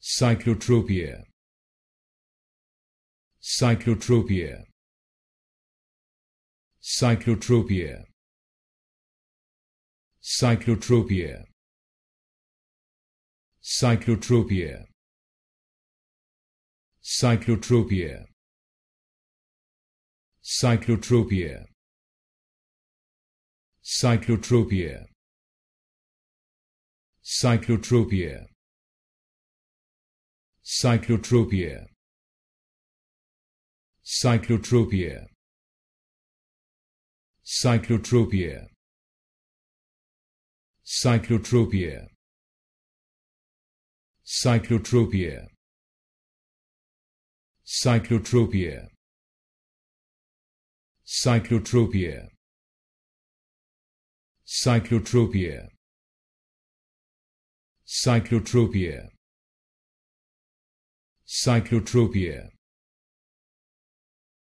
Cyclotropia Cyclotropia Cyclotropia Cyclotropia Cyclotropia Cyclotropia Cyclotropia Cyclotropia Cyclotropia Cyclotropia. Cyclotropia. Cyclotropia. Cyclotropia. Cyclotropia. Cyclotropia. Cyclotropia. Cyclotropia. Cyclotropia. Cyclotropia